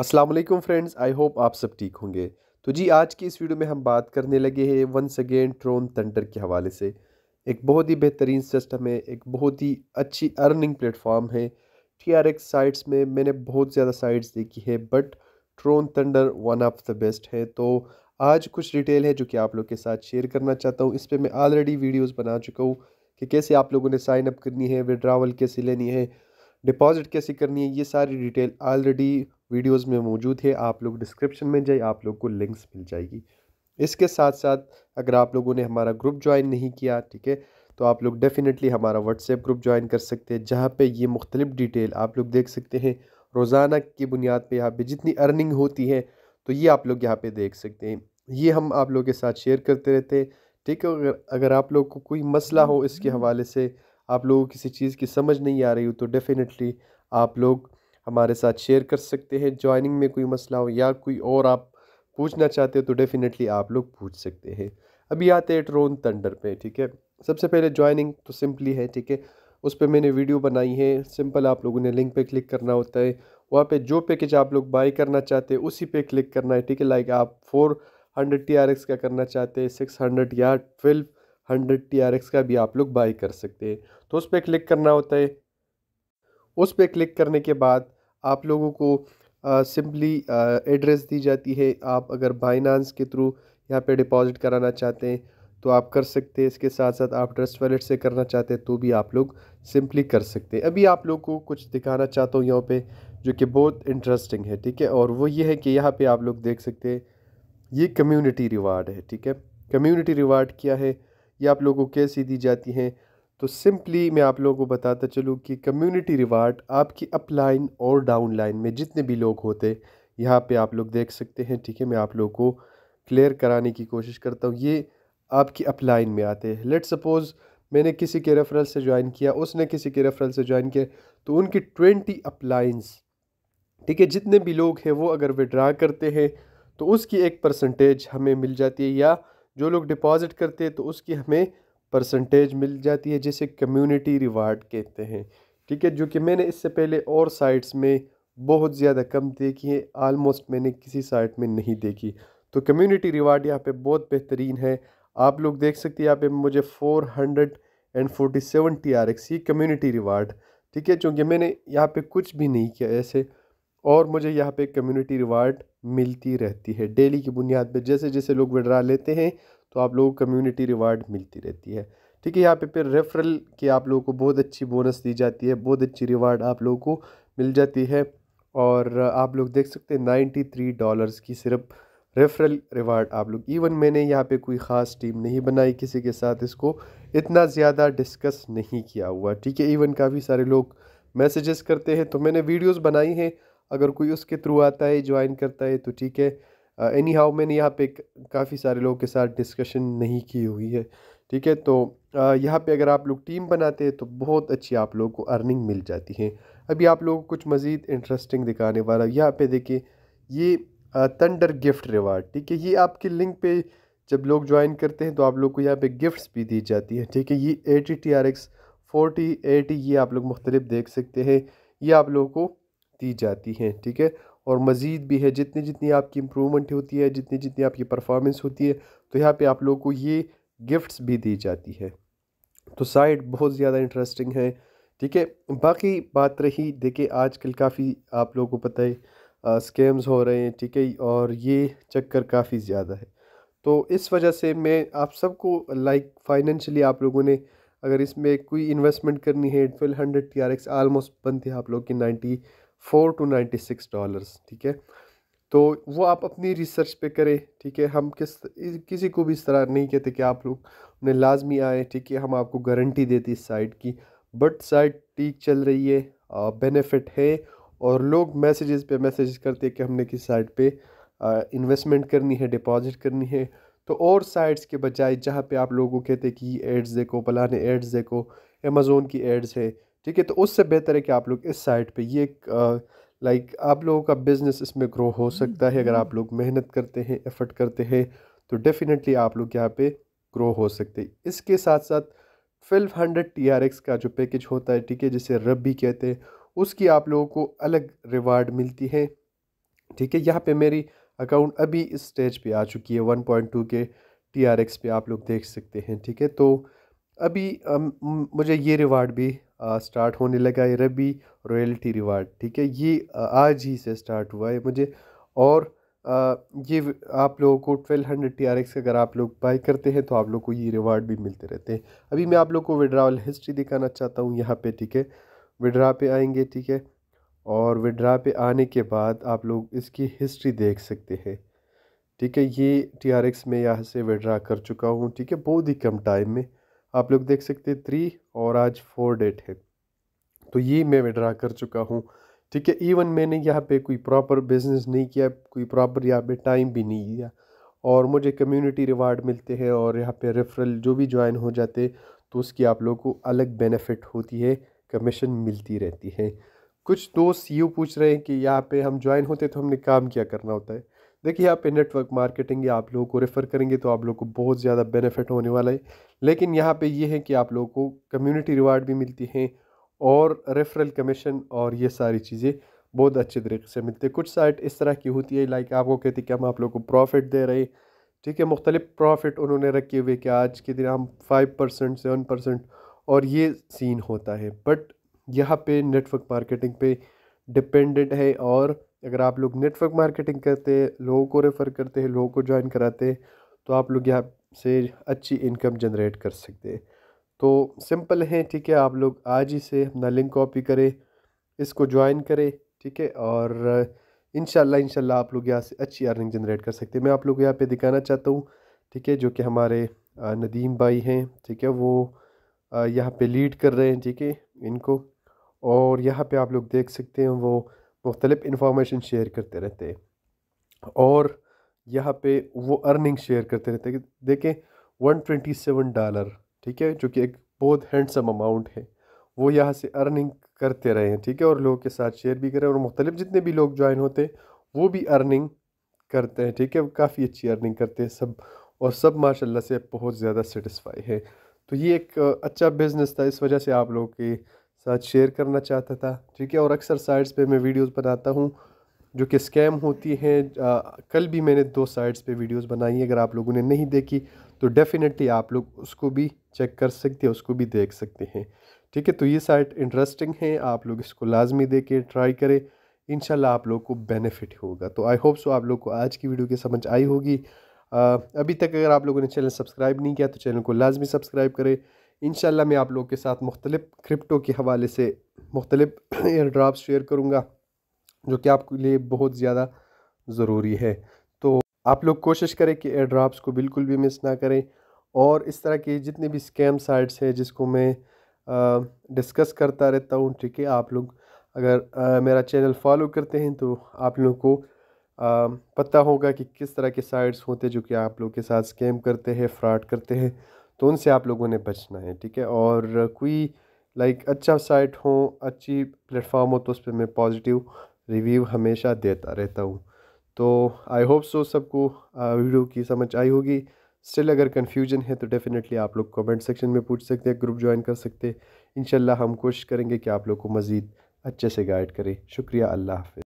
अस्सलाम वालेकुम friends I hope आप सब ठीक होंगे तो जी आज की इस वीडियो में हम बात करने लगे हैं वंस अगेन ट्रोन थंडर के हवाले से एक बहुत ही बेहतरीन सिस्टम है एक बहुत ही अच्छी अर्निंग प्लेटफॉर्म है टी आर एक्स साइट्स में मैंने बहुत ज़्यादा साइट्स देखी है but Tron Thunder one of the best है तो आज कुछ डिटेल है जो कि आप लोग के साथ शेयर करना चाहता हूँ इस पर मैं ऑलरेडी वीडियोज़ बना चुका हूँ कि कैसे आप लोगों ने साइनअप करनी है विड्रावल कैसे लेनी है डिपॉजिट कैसे करनी है ये सारी डिटेल ऑलरेडी वीडियोस में मौजूद है आप लोग डिस्क्रिप्शन में जाइए आप लोग को लिंक्स मिल जाएगी इसके साथ साथ अगर आप लोगों ने हमारा ग्रुप ज्वाइन नहीं किया ठीक है तो आप लोग डेफ़िनेटली हमारा व्हाट्सएप ग्रुप ज्वाइन कर सकते हैं जहाँ पर ये मुख्तलिफ डिटेल आप लोग देख सकते हैं रोज़ाना की बुनियाद पर यहाँ पर जितनी अर्निंग होती है तो ये आप लोग यहाँ पर देख सकते हैं ये हम आप लोग के साथ शेयर करते रहते हैं ठीक है अगर अगर आप लोग को कोई मसला हो इसके हवाले से आप लोगों को किसी चीज़ की समझ नहीं आ रही हो तो डेफ़िनेटली आप लोग हमारे साथ शेयर कर सकते हैं ज्वाइनिंग में कोई मसला हो या कोई और आप पूछना चाहते हो तो डेफ़िनेटली आप लोग पूछ सकते हैं अभी आते हैं ड्रोन तंडर पे ठीक है सबसे पहले ज्वाइनिंग तो सिंपली है ठीक है उस पर मैंने वीडियो बनाई है सिंपल आप लोगों ने लिंक पे क्लिक करना होता है वहाँ पे जो पैकेज आप लोग बाई करना चाहते हैं उसी पे क्लिक करना है ठीक है लाइक आप four hundred T R X का करना चाहते हैं सिक्स हंड्रेड या twelve hundred T R X का भी आप लोग बाई कर सकते हैं तो उस पर क्लिक करना होता है उस पर क्लिक करने के बाद आप लोगों को सिंपली एड्रेस दी जाती है आप अगर बाइनांस के थ्रू यहाँ पे डिपॉजिट कराना चाहते हैं तो आप कर सकते हैं इसके साथ साथ आप ट्रस्ट वॉलेट से करना चाहते हैं तो भी आप लोग सिंपली कर सकते हैं अभी आप लोगों को कुछ दिखाना चाहता हूँ यहाँ पे जो कि बहुत इंटरेस्टिंग है ठीक है और वो ये है कि यहाँ पे आप लोग देख सकते हैं ये कम्युनिटी रिवार्ड है ठीक है कम्युनिटी रिवार्ड क्या है ये आप लोगों को कैसे दी जाती हैं तो सिंपली मैं आप लोगों को बताता चलूँ कि कम्युनिटी रिवार्ड आपकी अपलाइन और डाउन लाइन में जितने भी लोग होते यहाँ पे आप लोग देख सकते हैं ठीक है मैं आप लोगों को क्लियर कराने की कोशिश करता हूँ ये आपकी अपलाइन में आते हैं लेट सपोज़ मैंने किसी के रेफरल से ज्वाइन किया उसने किसी के रेफरल से ज्वाइन किया तो उनकी ट्वेंटी अपलाइंस ठीक है जितने भी लोग हैं वो अगर विड्रा करते हैं तो उसकी एक परसेंटेज हमें मिल जाती है या जो लोग डिपॉज़िट करते हैं तो उसकी हमें परसेंटेज मिल जाती है जिसे कम्युनिटी रिवार्ड कहते हैं ठीक है जो कि मैंने इससे पहले और साइट्स में बहुत ज़्यादा कम देखी है आलमोस्ट मैंने किसी साइट में नहीं देखी तो कम्युनिटी रिवार्ड यहाँ पे बहुत बेहतरीन है आप लोग देख सकते हैं यहाँ पे मुझे four hundred and forty seven T R X ये कम्यूनिटी रिवार्ड ठीक है चूँकि मैंने यहाँ पे कुछ भी नहीं किया ऐसे और मुझे यहाँ पे कम्युनिटी रिवार्ड मिलती रहती है डेली की बुनियाद पे जैसे जैसे लोग विड्रा लेते हैं तो आप लोगों को कम्युनिटी रिवार्ड मिलती रहती है ठीक है यहाँ पे फिर रेफरल की आप लोगों को बहुत अच्छी बोनस दी जाती है बहुत अच्छी रिवार्ड आप लोगों को मिल जाती है और आप लोग देख सकते हैं नाइन्टी थ्री डॉलर्स की सिर्फ रेफरल रिवार्ड आप लोग इवन मैंने यहाँ पे कोई ख़ास टीम नहीं बनाई किसी के साथ इसको इतना ज़्यादा डिस्कस नहीं किया हुआ ठीक है इवन काफ़ी सारे लोग मैसेजेस करते हैं तो मैंने वीडियोज़ बनाई हैं अगर कोई उसके थ्रू आता है ज्वाइन करता है तो ठीक है एनी uh, हाउ मैंने यहाँ पे काफ़ी सारे लोगों के साथ डिस्कशन नहीं की हुई है ठीक है तो uh, यहाँ पे अगर आप लोग टीम बनाते हैं तो बहुत अच्छी आप लोगों को अर्निंग मिल जाती है अभी आप लोगों को कुछ मज़ीद इंटरेस्टिंग दिखाने वाला यहाँ पे देखिए ये तंडर गिफ्ट रिवार्ड ठीक है ये आपके लिंक पे जब लोग ज्वाइन करते हैं तो आप लोग को यहाँ पे गिफ्ट्स भी दी जाती है ठीक है ये A T T R X forty eighty ये आप लोग मुख्तलिफ देख सकते हैं ये आप लोगों को दी जाती हैं ठीक है और मज़ीद भी है जितनी जितनी आपकी इम्प्रूवमेंट होती है जितनी जितनी आपकी परफॉर्मेंस होती है तो यहाँ पे आप लोगों को ये गिफ्ट्स भी दी जाती है तो साइट बहुत ज़्यादा इंटरेस्टिंग है ठीक है बाकी बात रही देखिए आजकल काफ़ी आप लोगों को पता है स्कैम्स हो रहे हैं ठीक है और ये चक्कर काफ़ी ज़्यादा है तो इस वजह से मैं आप सबको लाइक फाइनेंशली आप लोगों ने अगर इसमें कोई इन्वेस्टमेंट करनी है twelve hundred T R X almost बनती है आप लोग की ninety four to ninety six dollars ठीक है तो वो आप अपनी रिसर्च पे करें ठीक है हम किस किसी को भी इस तरह नहीं कहते कि आप लोग उन्हें लाजमी आए ठीक है हम आपको गारंटी देती इस साइट की बट साइट ठीक चल रही है बेनिफिट है और लोग मैसेजेस पे मैसेज करते हैं कि हमने किस साइट पे इन्वेस्टमेंट करनी है डिपॉजिट करनी है तो और साइट्स के बजाय जहाँ पे आप लोगों को कहते हैं कि एड्स देखो पलाने एड्स देखो अमेज़ोन की एड्स है ठीक है तो उससे बेहतर है कि आप लोग इस साइड पे ये लाइक आप लोगों का बिज़नेस इसमें ग्रो हो सकता है अगर आप हम्म। लोग मेहनत करते हैं एफ़र्ट करते हैं तो डेफ़िनेटली आप लोग यहाँ पे ग्रो हो सकते हैं इसके साथ साथ twelve hundred T R X का जो पैकेज होता है ठीक है जिसे रब भी कहते हैं उसकी आप लोगों को अलग रिवार्ड मिलती है ठीक है यहाँ पे मेरी अकाउंट अभी इस स्टेज पे आ चुकी है one point two K T R X पे आप लोग देख सकते हैं ठीक है तो अभी अम, मुझे ये रिवार्ड भी स्टार्ट होने लगा है रबी रॉयल्टी रिवार्ड ठीक है ये आज ही से स्टार्ट हुआ है मुझे और ये आप लोगों को twelve hundred T R X अगर आप लोग बाई करते हैं तो आप लोग को ये रिवार्ड भी मिलते रहते हैं अभी मैं आप लोग को विड्रावल हिस्ट्री दिखाना चाहता हूँ यहाँ पे ठीक है विड्रा पे आएंगे ठीक है और विड्रा पे आने के बाद आप लोग इसकी हिस्ट्री देख सकते हैं ठीक है ये टी आर एक्स में यहाँ से विड्रा कर चुका हूँ ठीक है बहुत ही कम टाइम में आप लोग देख सकते हैं थ्री और आज फोर डेट है तो ये मैं विड्रा कर चुका हूँ ठीक है इवन मैंने यहाँ पे कोई प्रॉपर बिजनेस नहीं किया कोई प्रॉपर यहाँ पे टाइम भी नहीं दिया और मुझे कम्युनिटी रिवार्ड मिलते हैं और यहाँ पे रेफरल जो भी ज्वाइन हो जाते तो उसकी आप लोगों को अलग बेनिफिट होती है कमीशन मिलती रहती है कुछ दोस्त यूँ पूछ रहे हैं कि यहाँ पे हम ज्वाइन होते तो हमने काम क्या करना होता है देखिए यहाँ पे नेटवर्क मार्केटिंग आप लोगों को रेफ़र करेंगे तो आप लोग को बहुत ज़्यादा बेनिफिट होने वाला है लेकिन यहाँ पे ये है कि आप लोगों को कम्युनिटी रिवार्ड भी मिलती हैं और रेफरल कमीशन और ये सारी चीज़ें बहुत अच्छे तरीके से मिलती है कुछ साइट इस तरह की होती है लाइक आपको कहती कि हम आप लोग को प्रॉफिट दे रहे ठीक है मुख्तलिफ प्रॉफिट उन्होंने रखे हुए कि आज के दिन हम फाइव परसेंट सेवन परसेंट और ये सीन होता है बट यहाँ पे नेटवर्क मार्केटिंग पे डिपेंडेंट है और अगर आप लोग नेटवर्क मार्केटिंग करते हैं लोगों को रेफ़र करते हैं लोगों को ज्वाइन कराते हैं तो आप लोग यहाँ से अच्छी इनकम जनरेट कर सकते हैं तो सिंपल है ठीक है आप लोग आज ही से अपना लिंक कॉपी करें इसको ज्वाइन करें ठीक है और इन इनशाला आप लोग यहाँ से अच्छी अर्निंग जनरेट कर सकते हैं मैं आप लोग यहाँ पर दिखाना चाहता हूँ ठीक है जो कि हमारे नदीम भाई हैं ठीक है वो यहाँ पे लीड कर रहे हैं ठीक है इनको और यहाँ पे आप लोग देख सकते हैं वो मुख्तलिफ़ इंफॉर्मेशन शेयर करते रहते हैं और यहाँ पे वो अर्निंग शेयर करते रहते हैं देखें वन ट्वेंटी सेवन डॉलर ठीक है जो कि एक बहुत हैंडसम अमाउंट है वो यहाँ से अर्निंग करते रहे हैं ठीक है और लोगों के साथ शेयर भी करें और मुख्तलिफ जितने भी लोग ज्वाइन होते हैं वो भी अर्निंग करते हैं ठीक है काफ़ी अच्छी अर्निंग करते हैं सब और सब माशाल्लाह से बहुत ज़्यादा सेटिस्फाई है तो ये एक अच्छा बिज़नेस था इस वजह से आप लोग के साथ शेयर करना चाहता था ठीक है और अक्सर साइट्स पे मैं वीडियोस बनाता हूँ जो कि स्कैम होती हैं कल भी मैंने दो साइट्स पे वीडियोस बनाई हैं अगर आप लोगों ने नहीं देखी तो डेफ़िनेटली आप लोग उसको भी चेक कर सकते हैं उसको भी देख सकते हैं ठीक है तो ये साइट इंटरेस्टिंग है आप लोग इसको लाजमी देखें ट्राई करें इन आप लोग को बेनिफिट होगा तो आई होप सो आप लोग को आज की वीडियो की समझ आई होगी अभी तक अगर आप लोगों ने चैनल सब्सक्राइब नहीं किया तो चैनल को लाजमी सब्सक्राइब करें इन मैं आप लोग के साथ मुख्तलिफ़ क्रिप्टो के हवाले से मुख्तलिफ़ एयर ड्राफ्ट शेयर करूँगा जो कि आपके लिए बहुत ज़्यादा ज़रूरी है तो आप लोग कोशिश करें कि एयर ड्राफ्ट को बिल्कुल भी मिस ना करें और इस तरह के जितने भी स्कैम साइट्स हैं जिसको मैं डिस्कस करता रहता हूँ ठीक है आप लोग अगर आ, मेरा चैनल फॉलो करते हैं तो आप लोगों को आ, पता होगा कि किस तरह के साइट्स होते हैं जो कि आप लोग के साथ स्कैम करते हैं फ्रॉड करते हैं तो उनसे आप लोगों ने बचना है ठीक है और कोई लाइक अच्छा साइट हो अच्छी प्लेटफॉर्म हो तो उस पर मैं पॉजिटिव रिव्यू हमेशा देता रहता हूँ तो आई होप सो सबको वीडियो की समझ आई होगी स्टिल अगर कन्फ्यूजन है तो डेफ़िनेटली आप लोग कमेंट सेक्शन में पूछ सकते हैं ग्रुप ज्वाइन कर सकते हैं इन हम कोशिश करेंगे कि आप लोग को मज़ीद अच्छे से गाइड करें शुक्रिया अल्लाह हाफि